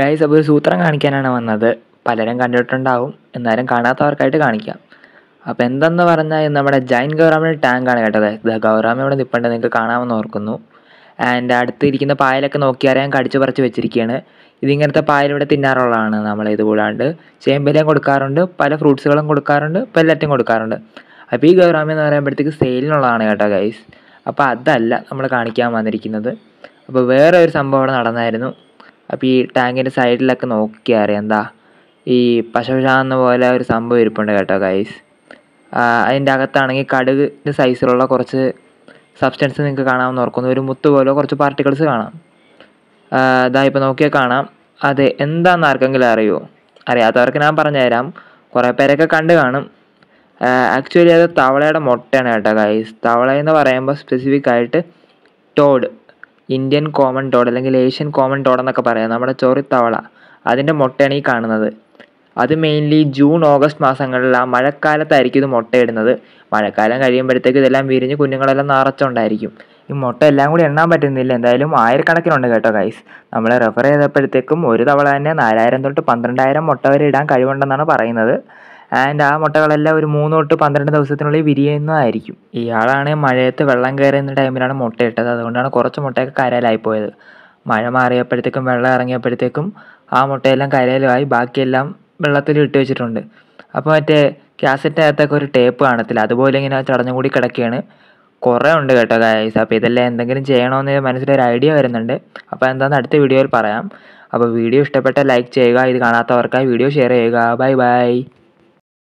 guys അപ്പോൾ ഒരു സൂത്രം കാണിക്കാനാണ് വന്നത് പലരും കണ്ടിട്ടുണ്ടാവും എന്നാലും കാണാത്തവർക്കായിട്ട് കാണിക്കാം അപ്പോൾ എന്തെന്ന് പറഞ്ഞാൽ നമ്മുടെ ജൈൻ ഗൗറാമയുടെ ടാങ്കാണ് കേട്ടത് ഇത് ഗൗറാമ ഇവിടെ നിൽപ്പുണ്ട് നിങ്ങൾക്ക് കാണാമെന്ന് ഓർക്കുന്നു ആൻഡ് അടുത്തിരിക്കുന്ന പായലൊക്കെ നോക്കിയാൽ ഞാൻ കടിച്ചു പറിച്ച് വെച്ചിരിക്കുകയാണ് ഇതിങ്ങനത്തെ പായലിവിടെ ഇവിടെ തിന്നാറുള്ളതാണ് നമ്മൾ ഇത് കൂടാണ്ട് കൊടുക്കാറുണ്ട് പല ഫ്രൂട്ട്സുകളും കൊടുക്കാറുണ്ട് പെല്ലറ്റും കൊടുക്കാറുണ്ട് അപ്പോൾ ഈ ഗൗറാമ എന്ന് പറയുമ്പോഴത്തേക്ക് സെയിലിനുള്ളതാണ് കേട്ടോ ഗൈസ് അപ്പോൾ അതല്ല നമ്മൾ കാണിക്കാൻ വന്നിരിക്കുന്നത് അപ്പോൾ വേറെ ഒരു സംഭവം അവിടെ നടന്നായിരുന്നു അപ്പം ഈ ടാങ്കിൻ്റെ സൈഡിലൊക്കെ നോക്കിയാൽ എന്താ ഈ പശപശാന്ന പോലെ ഒരു സംഭവം ഇരിപ്പുണ്ട് കേട്ടോ ഗൈസ് അതിൻ്റെ അകത്താണെങ്കിൽ കടുകിൻ്റെ സൈസിലുള്ള കുറച്ച് സബ്സ്റ്റൻസ് നിങ്ങൾക്ക് കാണാമെന്ന് ഓർക്കുന്നു ഒരു മുത്ത് പോലെ കുറച്ച് പാർട്ടിക്കിൾസ് കാണാം അതാ ഇപ്പോൾ നോക്കിയാൽ കാണാം അത് എന്താണെന്ന് ആർക്കെങ്കിലും അറിയുമോ അറിയാത്തവർക്ക് ഞാൻ പറഞ്ഞുതരാം കുറേ പേരൊക്കെ കണ്ട് കാണും ആക്ച്വലി അത് തവളയുടെ മുട്ടയാണ് കേട്ടോ ഗൈസ് തവള എന്ന് പറയുമ്പോൾ സ്പെസിഫിക് ആയിട്ട് ടോഡ് ഇന്ത്യൻ കോമൺ ടോഡ് അല്ലെങ്കിൽ ഏഷ്യൻ കോമൺ ടോഡ് എന്നൊക്കെ പറയാം നമ്മുടെ ചൊറിത്തവള അതിൻ്റെ മുട്ടയാണ് ഈ കാണുന്നത് അത് മെയിൻലി ജൂൺ ഓഗസ്റ്റ് മാസങ്ങളിൽ ആ മഴക്കാലത്തായിരിക്കും ഇത് മുട്ടയിടുന്നത് മഴക്കാലം കഴിയുമ്പോഴത്തേക്ക് ഇതെല്ലാം വിരിഞ്ഞ് കുഞ്ഞുങ്ങളെല്ലാം നിറച്ചുണ്ടായിരിക്കും ഈ മുട്ട എല്ലാം കൂടി എണ്ണാൻ പറ്റുന്നില്ല എന്തായാലും ആയിരക്കണക്കിനുണ്ട് കേട്ടോ ഗൈസ് നമ്മൾ റെഫർ ചെയ്തപ്പോഴത്തേക്കും ഒരു തവള തന്നെ നാലായിരം തൊട്ട് പന്ത്രണ്ടായിരം മുട്ട വരെ ഇടാൻ കഴിവുണ്ടെന്നാണ് പറയുന്നത് ആൻഡ് ആ മുട്ടകളെല്ലാം ഒരു മൂന്ന് തൊട്ട് പന്ത്രണ്ട് ദിവസത്തിനുള്ളിൽ വിരിയുന്നതായിരിക്കും ഇയാളാണ് മഴയത്ത് വെള്ളം കയറുന്ന ടൈമിലാണ് മുട്ടയിട്ടത് അതുകൊണ്ടാണ് കുറച്ച് മുട്ടയൊക്കെ കരയിലായിപ്പോയത് മഴ മാറിയപ്പോഴത്തേക്കും വെള്ളം ഇറങ്ങിയപ്പോഴത്തേക്കും ആ മുട്ടയെല്ലാം കരയിലുമായി ബാക്കിയെല്ലാം വെള്ളത്തിൽ ഇട്ട് വെച്ചിട്ടുണ്ട് അപ്പോൾ മറ്റേ അകത്തൊക്കെ ഒരു ടേപ്പ് കാണത്തില്ല അതുപോലെ ഇങ്ങനെ ചടഞ്ഞു കൂടി കിടക്കുകയാണ് കുറേ ഉണ്ട് കേട്ടോ ഗായ്സ് അപ്പോൾ ഇതെല്ലാം എന്തെങ്കിലും ചെയ്യണമെന്ന് മനസ്സിലൊരു ഐഡിയ വരുന്നുണ്ട് അപ്പോൾ എന്താണെന്ന് അടുത്ത വീഡിയോയിൽ പറയാം അപ്പോൾ വീഡിയോ ഇഷ്ടപ്പെട്ട ലൈക്ക് ചെയ്യുക ഇത് കാണാത്തവർക്കായി വീഡിയോ ഷെയർ ചെയ്യുക ബൈ ബൈ